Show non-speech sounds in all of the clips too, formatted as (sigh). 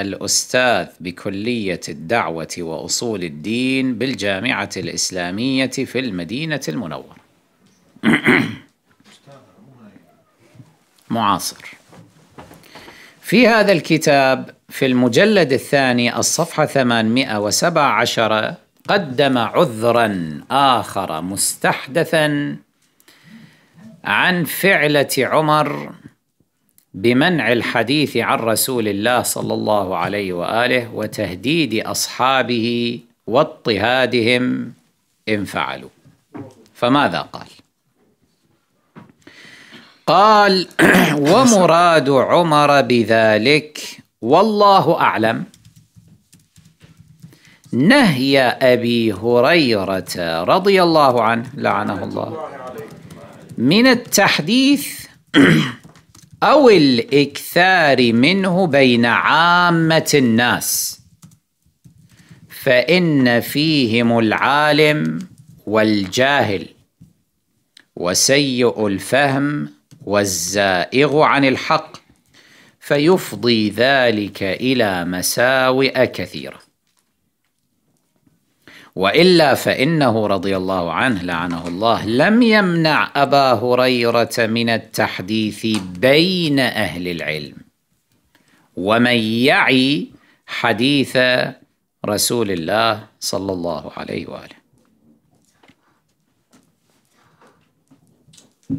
الأستاذ بكلية الدعوة وأصول الدين بالجامعة الإسلامية في المدينة المنورة. (clears throat) معاصر. في هذا الكتاب في المجلد الثاني الصفحة 817 قدم عذرا آخر مستحدثا عن فعلة عمر بمنع الحديث عن رسول الله صلى الله عليه واله وتهديد اصحابه واضطهادهم ان فعلوا فماذا قال قال (clears throat) ومراد عمر بذلك والله اعلم نهي ابي هريره رضي الله عنه لعنه الله من التحديث (clears throat) أو الإكثار منه بين عامة الناس فإن فيهم العالم والجاهل وسيء الفهم والزائغ عن الحق فيفضي ذلك إلى مساوئ كثيره والا فانه رضي الله عنه لعنه الله لم يمنع ابا هريره من التحديث بين اهل العلم ومن يعي حديث رسول الله صلى الله عليه واله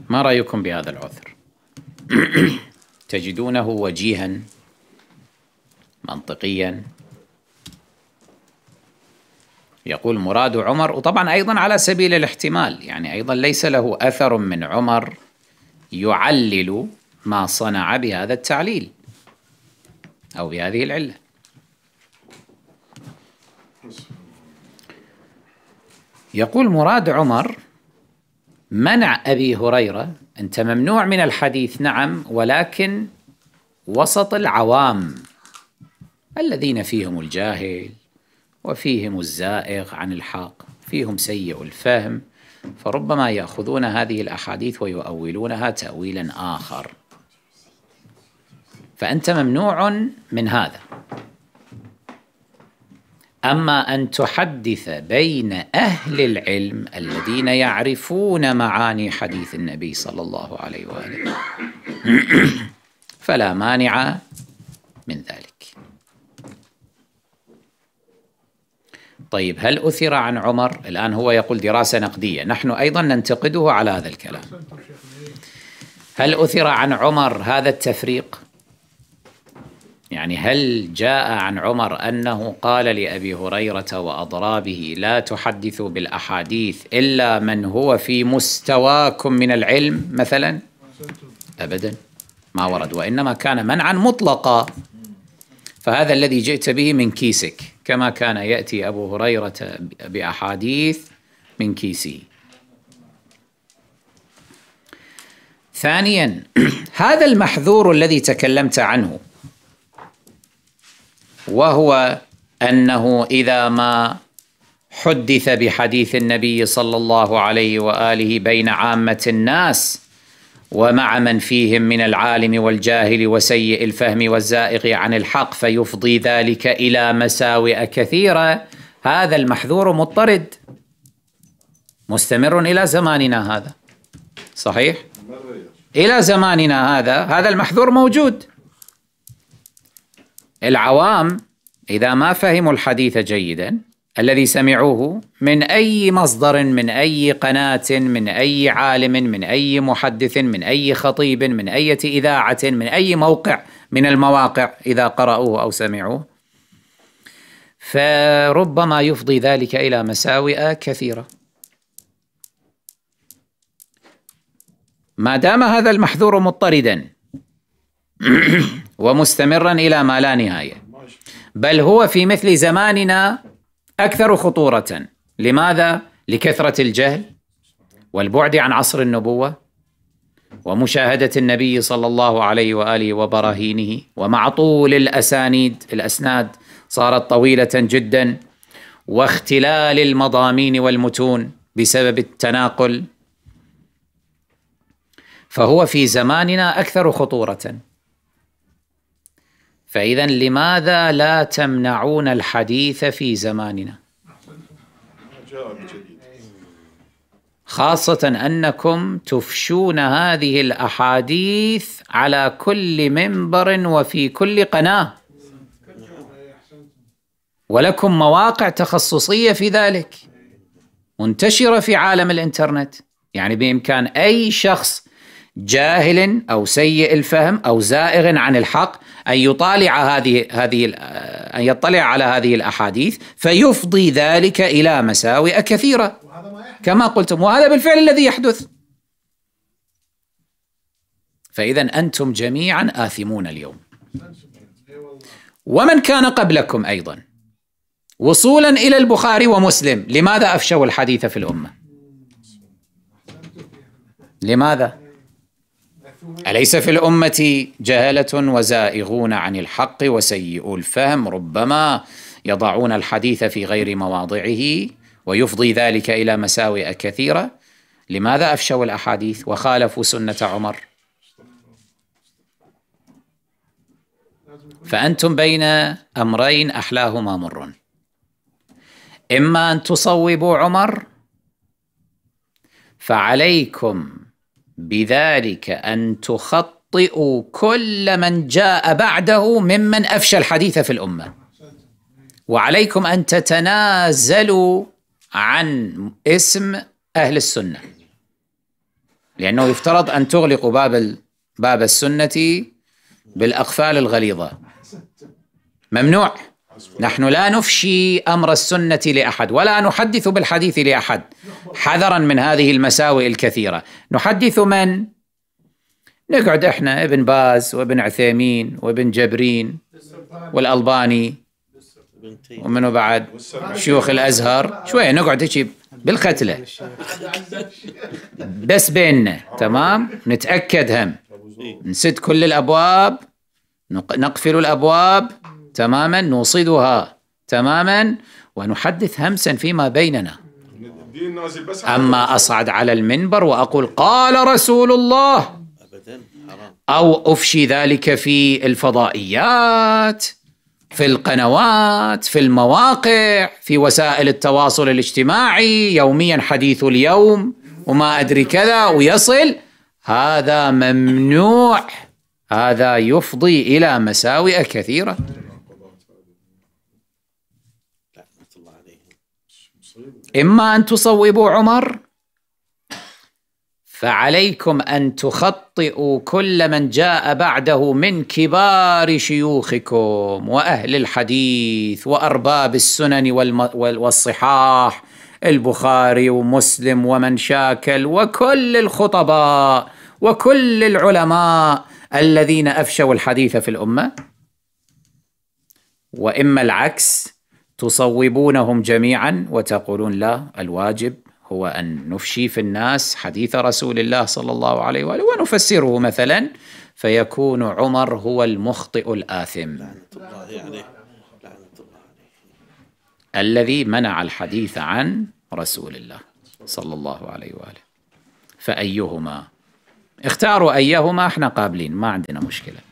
ما رايكم بهذا العذر (clears throat) تجدونه وجيها منطقيا يقول مراد عمر وطبعا أيضا على سبيل الاحتمال يعني أيضا ليس له أثر من عمر يعلل ما صنع بهذا التعليل أو بهذه العلة يقول مراد عمر منع أبي هريرة أنت ممنوع من الحديث نعم ولكن وسط العوام الذين فيهم الجاهل وفيهم الزائغ عن الحق فيهم سيء الفهم فربما ياخذون هذه الاحاديث ويؤولونها تاويلا اخر فانت ممنوع من هذا اما ان تحدث بين اهل العلم الذين يعرفون معاني حديث النبي صلى الله عليه واله فلا مانع من ذلك طيب هل أثر عن عمر الآن هو يقول دراسة نقدية نحن أيضا ننتقده على هذا الكلام هل أثر عن عمر هذا التفريق يعني هل جاء عن عمر أنه قال لأبي هريرة وأضرابه لا تحدثوا بالأحاديث إلا من هو في مستواكم من العلم مثلا أبدا ما ورد وإنما كان منعا مطلقا فهذا الذي جئت به من كيسك كما كان ياتي ابو هريره باحاديث من كيسه ثانيا هذا المحذور الذي تكلمت عنه وهو انه اذا ما حدث بحديث النبي صلى الله عليه واله بين عامه الناس ومع من فيهم من العالم والجاهل وسيء الفهم والزائغ عن الحق فيفضي ذلك الى مساوئ كثيره هذا المحذور مضطرد مستمر الى زماننا هذا صحيح الى زماننا هذا هذا المحذور موجود العوام اذا ما فهموا الحديث جيدا الذي سمعوه من اي مصدر من اي قناه من اي عالم من اي محدث من اي خطيب من اي اذاعه من اي موقع من المواقع اذا قرأوه او سمعوه فربما يفضي ذلك الى مساوئ كثيره ما دام هذا المحذور مضطردا (clears throat) ومستمرا الى ما لا نهايه بل هو في مثل زماننا أكثر خطورة لماذا؟ لكثرة الجهل والبعد عن عصر النبوة ومشاهدة النبي صلى الله عليه وآله وبراهينه ومع طول الأسانيد الأسناد صارت طويلة جدا واختلال المضامين والمتون بسبب التناقل فهو في زماننا أكثر خطورة فاذا لماذا لا تمنعون الحديث في زماننا خاصه انكم تفشون هذه الاحاديث على كل منبر وفي كل قناه ولكم مواقع تخصصيه في ذلك منتشره في عالم الانترنت يعني بامكان اي شخص جاهل او سيء الفهم او زائغ عن الحق ان يطالع هذه هذه ان يطلع على هذه الاحاديث فيفضي ذلك الى مساوئ كثيره كما قلتم وهذا بالفعل الذي يحدث فاذا انتم جميعا اثمون اليوم ومن كان قبلكم ايضا وصولا الى البخاري ومسلم لماذا افشوا الحديث في الامه لماذا اليس في الامه جهله وزائغون عن الحق وسيئو الفهم ربما يضعون الحديث في غير مواضعه ويفضي ذلك الى مساوئ كثيره لماذا افشوا الاحاديث وخالفوا سنه عمر فانتم بين امرين احلاهما مر اما ان تصوبوا عمر فعليكم بذلك ان تخطئوا كل من جاء بعده ممن افشى الحديث في الامه وعليكم ان تتنازلوا عن اسم اهل السنه لانه يفترض ان تغلقوا باب باب السنه بالاقفال الغليظه ممنوع نحن لا نفشي امر السنه لاحد ولا نحدث بالحديث لاحد حذرا من هذه المساوئ الكثيره نحدث من نقعد احنا ابن باز وابن عثيمين وابن جبرين والالباني ومنو بعد شيوخ الازهر شويه نقعد هيك بالختله بس بيننا تمام نتاكد هم نسد كل الابواب نقفل الابواب تماما نوصدها تماما ونحدث همسا فيما بيننا أما أصعد على المنبر وأقول قال رسول الله أو أفشي ذلك في الفضائيات في القنوات في المواقع في وسائل التواصل الاجتماعي يوميا حديث اليوم وما أدري كذا ويصل هذا ممنوع هذا يفضي إلى مساوئ كثيرة إما أن تصوبوا عمر فعليكم أن تخطئوا كل من جاء بعده من كبار شيوخكم وأهل الحديث وأرباب السنن والصحاح البخاري ومسلم ومن شاكل وكل الخطباء وكل العلماء الذين أفشوا الحديث في الأمة وإما العكس تصوبونهم جميعا وتقولون لا الواجب هو أن نفشي في الناس حديث رسول الله صلى الله عليه وآله ونفسره مثلا فيكون عمر هو المخطئ الآثم الذي منع الحديث عن رسول الله صلى الله عليه وآله فأيهما اختاروا أيهما احنا قابلين ما عندنا مشكلة